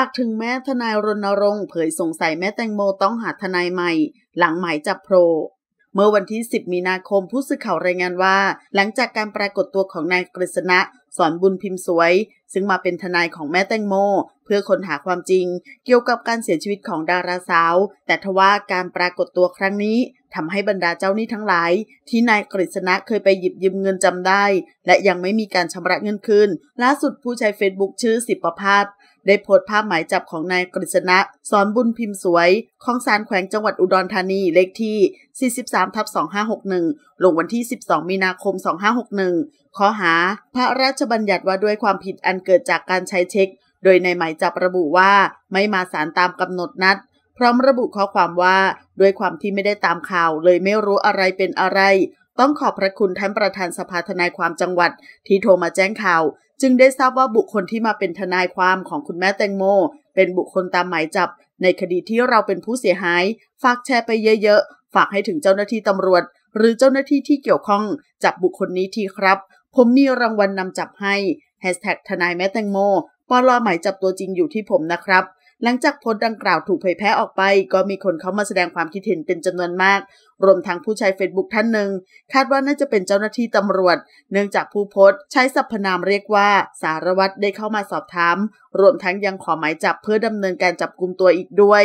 ฝากถึงแม่ทนายรณรงค์เผยสงสัยแม่แตงโมต้องหาทนายใหม่ หลังหมายจับโพรเมื่อวันที่ 10 มีนาคมผู้สื่อข่าวรายงานว่า หลังจากการปรากฏตัวของนายกฤษณะ สอนบุญพิมพ์สวย ซึ่งมาเป็นทนายของแม่แตงโม เพื่อค้นหาความจริง เกี่ยวกับการเสียชีวิตของดาราสาว แต่ทว่าการปรากฏตัวครั้งนี้ทำให้บรรดาเจ้าหนี้ทั้งหลาย ที่นายกฤษณะเคยไปหยิบยืมเงินจำได้ และยังไม่มีการชำระเงินคืนล่าสุดผู้ใช้เฟซบุ๊กชื่อสิบประภาสได้โพสต์ภาพหมายจับของนายกฤษณะสอนบุญพิมพ์สวย ของศาลแขวงจังหวัดอุดรธานีเลขที่ 43ทับ2561 ลงวันที่ 12 มีนาคม 2561ข้อหาพระราชบัญญัติว่าด้วยความผิดอันเกิดจากการใช้เช็ค โดยในหมายจับระบุว่า ไม่มาศาลตามกำหนดนัดพร้อมระบุข้อความว่า ด้วยความที่ไม่ได้ตามข่าว เลยไม่รู้อะไรเป็นอะไร ต้องขอบพระคุณท่านประธานสภาทนายความจังหวัดที่โทรมาแจ้งข่าว จึงได้ทราบว่าบุคคลที่มาเป็นทนายความของคุณแม่แตงโม เป็นบุคคลตามหมายจับในคดีที่เราเป็นผู้เสียหาย ฝากแชร์ไปเยอะๆ ฝากให้ถึงเจ้าหน้าที่ตำรวจ หรือเจ้าหน้าที่ที่เกี่ยวข้องจับบุคคลนี้ทีครับ ผมมีรางวัลนนำจับให้ทนายแม่แตงโมปลอหมายจับตัวจริงอยู่ที่ผมนะครับหลังจากโพสต์ดังกล่าวถูกเผยแพร่ออกไป ก็มีคนเข้ามาแสดงความคิดเห็นเป็นจำนวนมาก รวมทั้งผู้ใช้เฟซบุ๊กท่านหนึ่ง คาดว่าน่าจะเป็นเจ้าหน้าที่ตำรวจ เนื่องจากผู้โพสต์ใช้สรรพนามเรียกว่าสารวัตรได้เข้ามาสอบถาม รวมทั้งยังขอหมายจับเพื่อดำเนินการจับกลุ่มตัวอีกด้วย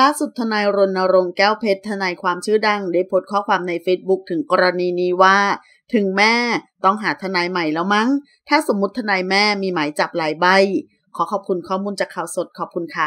ล่าสุดทนายรณรงค์แก้วเพชรทนายความชื่อดังได้โพสต์ข้อความใน Facebook ถึงกรณีนี้ว่า ถึงแม่ต้องหาทนายใหม่แล้วมั้ง ถ้าสมมติทนายแม่มีหมายจับหลายใบขอขอบคุณข้อมูลจากข่าวสดขอบคุณค่ะ